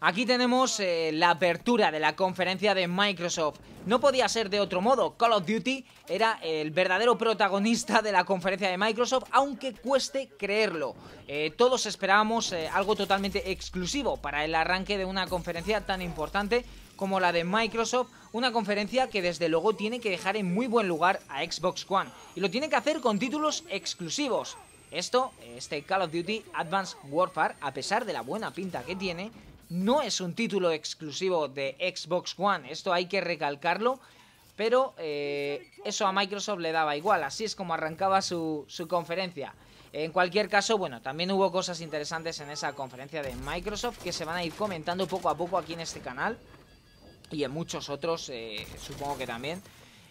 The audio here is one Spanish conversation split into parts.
Aquí tenemos eh, la apertura de la conferencia de Microsoft. No podía ser de otro modo. Call of Duty era el verdadero protagonista de la conferencia de Microsoft, aunque cueste creerlo. Eh, todos esperábamos eh, algo totalmente exclusivo para el arranque de una conferencia tan importante como la de Microsoft, una conferencia que desde luego tiene que dejar en muy buen lugar a Xbox One. Y lo tiene que hacer con títulos exclusivos. Esto, este Call of Duty Advanced Warfare, a pesar de la buena pinta que tiene, no es un título exclusivo de Xbox One, esto hay que recalcarlo, pero eh, eso a Microsoft le daba igual, así es como arrancaba su, conferencia. En cualquier caso, bueno, también hubo cosas interesantes en esa conferencia de Microsoft que se van a ir comentando poco a poco aquí en este canal y en muchos otros, eh, supongo que también.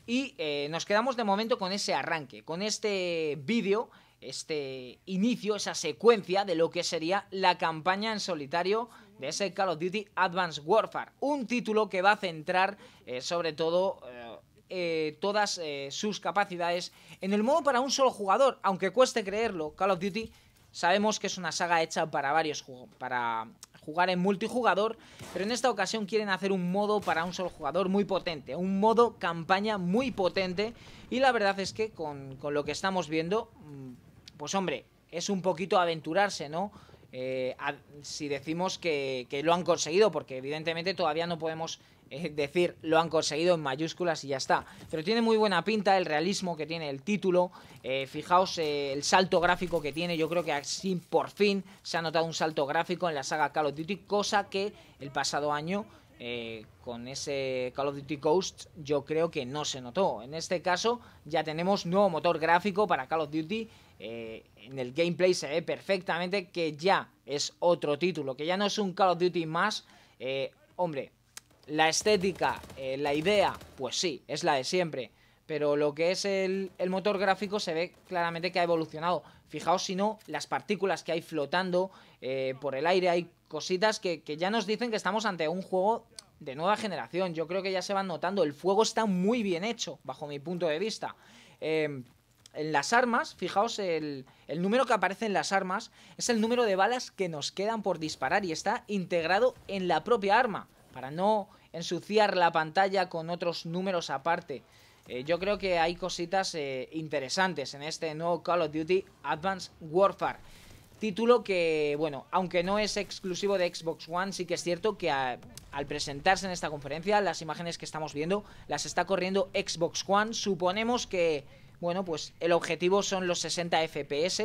Y eh, nos quedamos de momento con ese arranque, con este vídeo este inicio, esa secuencia de lo que sería la campaña en solitario de ese Call of Duty Advanced Warfare. Un título que va a centrar eh, sobre todo eh, eh, todas sus capacidades en el modo para un solo jugador. Aunque cueste creerlo, Call of Duty sabemos que es una saga hecha para varios juegos. para jugar en multijugador, pero en esta ocasión quieren hacer un modo para un solo jugador muy potente, un modo campaña muy potente y la verdad es que con, con lo que estamos viendo mm, pues hombre, es un poquito aventurarse, ¿no? Eh, si decimos que, lo han conseguido, porque evidentemente todavía no podemos eh, decir lo han conseguido en mayúsculas y ya está. Pero tiene muy buena pinta el realismo que tiene el título. Eh, fijaos el salto gráfico que tiene. Yo creo que así por fin se ha notado un salto gráfico en la saga Call of Duty, cosa que el pasado año con ese Call of Duty Ghost yo creo que no se notó. En este caso ya tenemos nuevo motor gráfico para Call of Duty eh, en el gameplay se ve perfectamente que ya es otro título, que ya no es un Call of Duty más. Eh, hombre, la estética, eh, la idea, pues sí, es la de siempre. Pero lo que es el, motor gráfico se ve claramente que ha evolucionado. Fijaos si no, las partículas que hay flotando por el aire, hay cositas que, ya nos dicen que estamos ante un juego de nueva generación. Yo creo que ya se van notando. El fuego está muy bien hecho, bajo mi punto de vista. Eh, en las armas, fijaos, el, el, número que aparece en las armas es el número de balas que nos quedan por disparar y está integrado en la propia arma, para no ensuciar la pantalla con otros números aparte. Eh, yo creo que hay cositas eh, interesantes en este nuevo Call of Duty Advanced Warfare. Título que, bueno, aunque no es exclusivo de Xbox One, sí que es cierto que al presentarse en esta conferencia, las imágenes que estamos viendo las está corriendo Xbox One. Suponemos que bueno, pues el objetivo son los 60 FPS.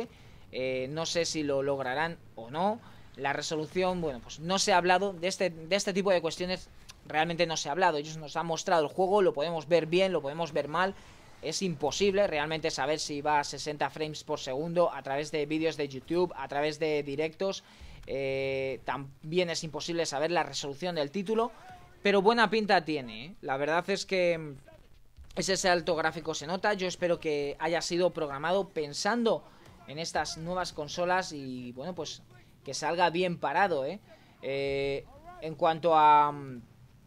Eh, no sé si lo lograrán o no. La resolución, bueno, pues no se ha hablado de este, este tipo de cuestiones. Realmente no se ha hablado. Ellos nos han mostrado el juego, lo podemos ver bien, lo podemos ver mal. Es imposible realmente saber si va a 60 frames por segundo a través de vídeos de YouTube, a través de directos. Eh, también es imposible saber la resolución del título. Pero buena pinta tiene. ¿eh? La verdad es que ese salto gráfico se nota, yo espero que haya sido programado pensando en estas nuevas consolas y bueno, pues que salga bien parado, ¿eh? Eh, en cuanto a mm,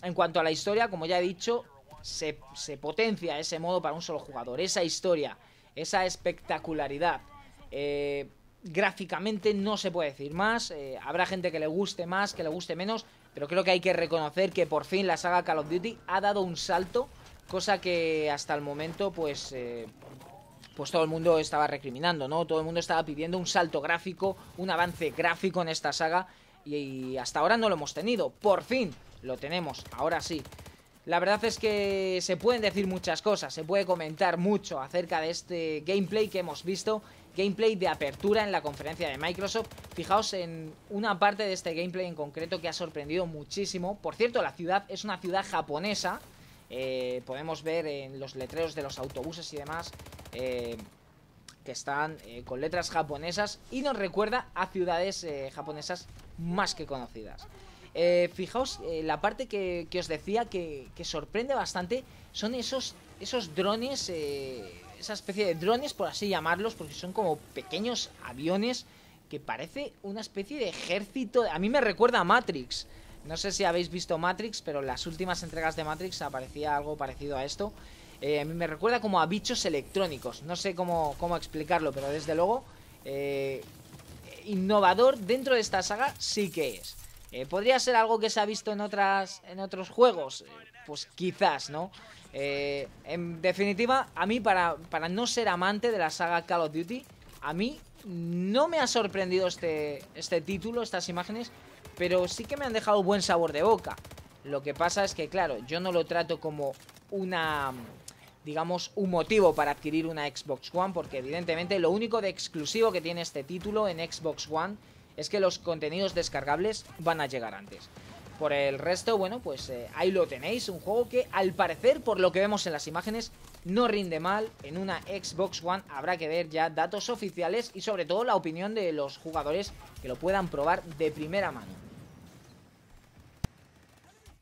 en cuanto a la historia, como ya he dicho, se, potencia ese modo para un solo jugador, esa historia, esa espectacularidad. Eh, gráficamente no se puede decir más, habrá gente que le guste más, que le guste menos, pero creo que hay que reconocer que por fin la saga Call of Duty ha dado un salto Cosa que hasta el momento, pues, eh, pues todo el mundo estaba recriminando, ¿no? Todo el mundo estaba pidiendo un salto gráfico, un avance gráfico en esta saga y hasta ahora no lo hemos tenido. Por fin lo tenemos, ahora sí. La verdad es que se pueden decir muchas cosas, se puede comentar mucho acerca de este gameplay que hemos visto, gameplay de apertura en la conferencia de Microsoft. Fijaos en una parte de este gameplay en concreto que ha sorprendido muchísimo. Por cierto, la ciudad es una ciudad japonesa, eh, podemos ver en los letreros de los autobuses y demás eh, que están eh, con letras japonesas y nos recuerda a ciudades japonesas más que conocidas. fijaos, la parte que, os decía que, sorprende bastante son esos, esos drones, esa especie de drones por así llamarlos, porque son como pequeños aviones que parece una especie de ejército, a mí me recuerda a Matrix. No sé si habéis visto Matrix, pero en las últimas entregas de Matrix aparecía algo parecido a esto. a eh, mí me recuerda como a bichos electrónicos. No sé cómo, explicarlo, pero desde luego... Eh, innovador dentro de esta saga sí que es. Eh, ¿Podría ser algo que se ha visto en, otras, en otros juegos? pues quizás, ¿no? en definitiva, a mí para, para, no ser amante de la saga Call of Duty, a mí no me ha sorprendido este, este título, estas imágenes, pero sí que me han dejado buen sabor de boca. Lo que pasa es que, claro, yo no lo trato como una, digamos, un motivo para adquirir una Xbox One, porque evidentemente lo único de exclusivo que tiene este título en Xbox One es que los contenidos descargables van a llegar antes. Por el resto, bueno, pues eh, ahí lo tenéis, un juego que al parecer, por lo que vemos en las imágenes, no rinde mal. En una Xbox One habrá que ver ya datos oficiales y sobre todo la opinión de los jugadores que lo puedan probar de primera mano.